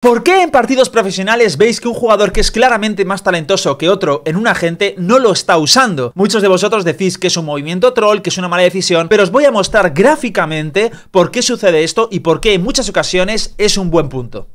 ¿Por qué en partidos profesionales veis que un jugador que es claramente más talentoso que otro en un agente no lo está usando? Muchos de vosotros decís que es un movimiento troll, que es una mala decisión, pero os voy a mostrar gráficamente por qué sucede esto y por qué en muchas ocasiones es un buen punto.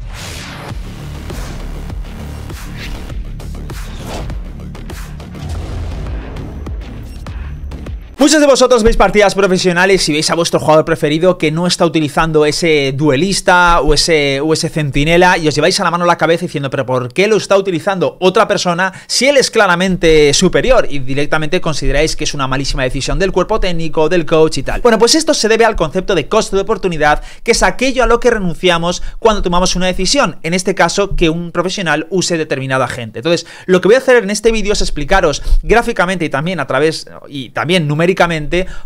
Muchos de vosotros veis partidas profesionales y veis a vuestro jugador preferido que no está utilizando ese duelista o ese, o ese centinela y os lleváis a la mano la cabeza diciendo, pero ¿por qué lo está utilizando otra persona si él es claramente superior? Y directamente consideráis que es una malísima decisión del cuerpo técnico, del coach y tal. Bueno, pues esto se debe al concepto de costo de oportunidad, que es aquello a lo que renunciamos cuando tomamos una decisión, en este caso que un profesional use determinada gente. Entonces, lo que voy a hacer en este vídeo es explicaros gráficamente y también a través, y también numéricamente,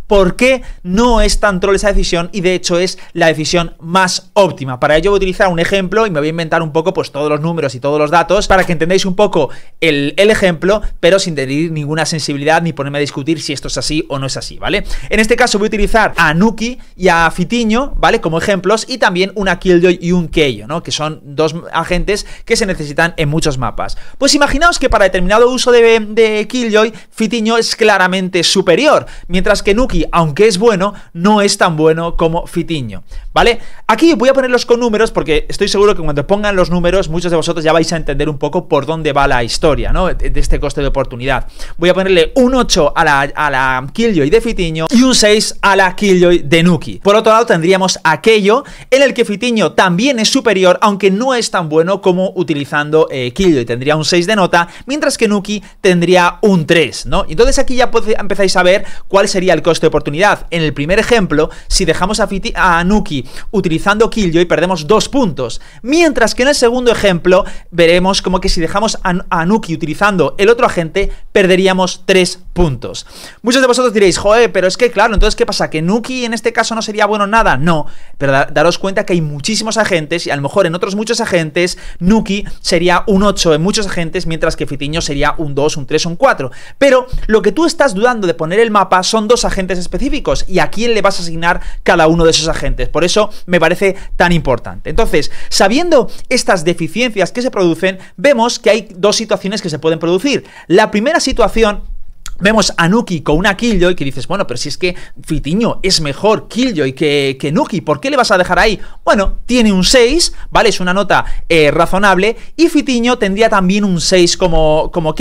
por qué no es tan troll esa decisión y de hecho es la decisión más óptima. Para ello voy a utilizar un ejemplo y me voy a inventar un poco pues todos los números y todos los datos para que entendáis un poco el, ejemplo, pero sin tener ninguna sensibilidad ni ponerme a discutir si esto es así o no es así, ¿vale? En este caso voy a utilizar a Nuki y a Fitiño, ¿vale? Como ejemplos y también una Killjoy y un Keio, ¿no? Que son dos agentes que se necesitan en muchos mapas. Pues imaginaos que para determinado uso de, de Killjoy, Fitiño es claramente superior, mientras que Nuki, aunque es bueno, no es tan bueno como Fitiño, ¿vale? Aquí voy a ponerlos con números porque estoy seguro que cuando pongan los números, muchos de vosotros ya vais a entender un poco por dónde va la historia, ¿no? De este coste de oportunidad. Voy a ponerle un 8 a la, a la Killjoy de Fitiño y un 6 a la Killjoy de Nuki. Por otro lado, tendríamos aquello en el que Fitiño también es superior, aunque no es tan bueno como utilizando eh, Killjoy. Tendría un 6 de nota, mientras que Nuki tendría un 3, ¿no? Entonces aquí ya empezáis a ver ¿Cuál sería el coste de oportunidad? En el primer ejemplo, si dejamos a, Fiti a Anuki utilizando Killjoy, perdemos dos puntos. Mientras que en el segundo ejemplo, veremos como que si dejamos a, Nuki utilizando el otro agente, perderíamos tres puntos. Muchos de vosotros diréis, joder, pero es que claro, entonces ¿qué pasa? ¿Que Nuki en este caso no sería bueno nada? No, pero daros cuenta que hay muchísimos agentes y a lo mejor en otros muchos agentes Nuki sería un 8 en muchos agentes, mientras que Fitiño sería un 2, un 3, un 4. Pero lo que tú estás dudando de poner el mapa son dos agentes específicos y a quién le vas a asignar cada uno de esos agentes. Por eso me parece tan importante. Entonces, sabiendo estas deficiencias que se producen, vemos que hay dos situaciones que se pueden producir. La primera situación Vemos a Nuki con una Killjoy que dices, bueno, pero si es que Fitiño es mejor Killjoy que, que Nuki, ¿por qué le vas a dejar ahí? Bueno, tiene un 6, ¿vale? Es una nota eh, razonable y Fitiño tendría también un 6 como, como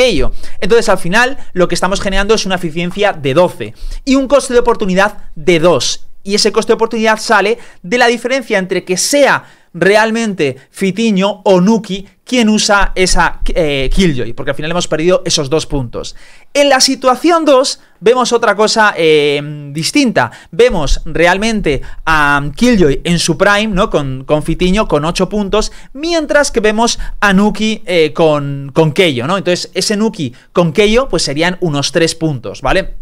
Entonces al final lo que estamos generando es una eficiencia de 12 y un coste de oportunidad de 2. Y ese coste de oportunidad sale de la diferencia entre que sea realmente Fitiño o Nuki quien usa esa eh, Killjoy, porque al final hemos perdido esos dos puntos. En la situación 2 vemos otra cosa eh, distinta. Vemos realmente a Killjoy en su prime, ¿no? Con, con Fitiño, con 8 puntos, mientras que vemos a Nuki eh, con, con Keio, ¿no? Entonces, ese Nuki con Keio, pues serían unos 3 puntos, ¿vale?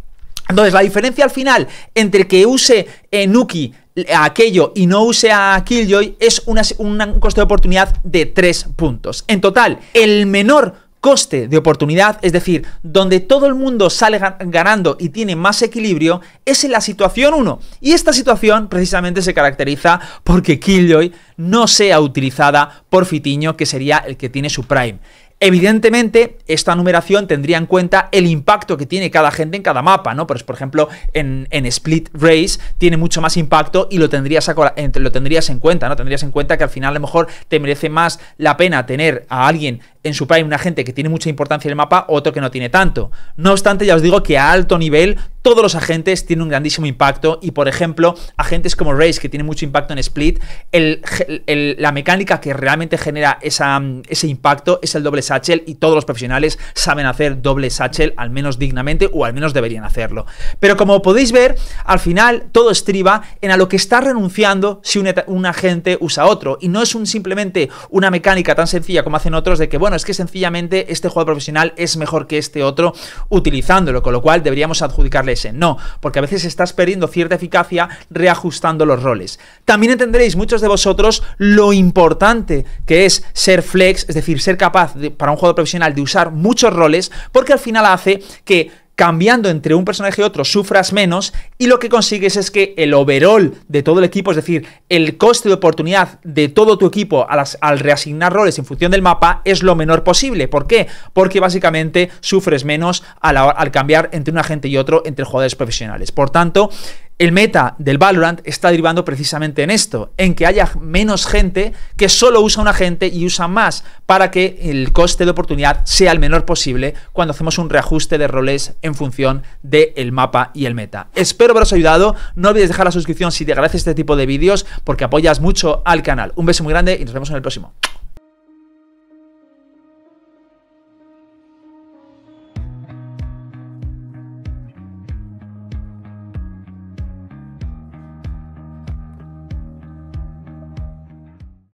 Entonces, la diferencia al final entre que use Nuki aquello y no use a Killjoy es una, un coste de oportunidad de 3 puntos. En total, el menor coste de oportunidad, es decir, donde todo el mundo sale ganando y tiene más equilibrio, es en la situación 1. Y esta situación precisamente se caracteriza porque Killjoy no sea utilizada por Fitiño, que sería el que tiene su prime. Evidentemente, esta numeración tendría en cuenta el impacto que tiene cada gente en cada mapa, ¿no? por ejemplo, en, Split Race tiene mucho más impacto y lo tendrías, lo tendrías en cuenta, ¿no? Tendrías en cuenta que al final a lo mejor te merece más la pena tener a alguien en su prime un agente que tiene mucha importancia en el mapa, otro que no tiene tanto. No obstante, ya os digo que a alto nivel todos los agentes tienen un grandísimo impacto y, por ejemplo, agentes como Race, que tiene mucho impacto en Split, la mecánica que realmente genera mm, ese impacto es el doble satchel y todos los profesionales saben hacer doble satchel al menos dignamente o al menos deberían hacerlo. Pero como podéis ver, al final todo estriba en a lo que está renunciando si un, agente usa otro y no es un, simplemente una mecánica tan sencilla como hacen otros de que, bueno, es que sencillamente este juego profesional es mejor que este otro utilizándolo, con lo cual deberíamos adjudicarle ese. No, porque a veces estás perdiendo cierta eficacia reajustando los roles. También entenderéis muchos de vosotros lo importante que es ser flex, es decir, ser capaz para un juego profesional de usar muchos roles, porque al final hace que cambiando entre un personaje y otro sufras menos y lo que consigues es que el overall de todo el equipo, es decir, el coste de oportunidad de todo tu equipo al, reasignar roles en función del mapa es lo menor posible. ¿Por qué? Porque básicamente sufres menos al, al cambiar entre un agente y otro entre jugadores profesionales. Por tanto, el meta del Valorant está derivando precisamente en esto, en que haya menos gente que solo usa un agente y usa más, para que el coste de oportunidad sea el menor posible cuando hacemos un reajuste de roles en función del mapa y el meta. Espero haberos ayudado, no olvides dejar la suscripción si te agradece este tipo de vídeos, porque apoyas mucho al canal. Un beso muy grande y nos vemos en el próximo.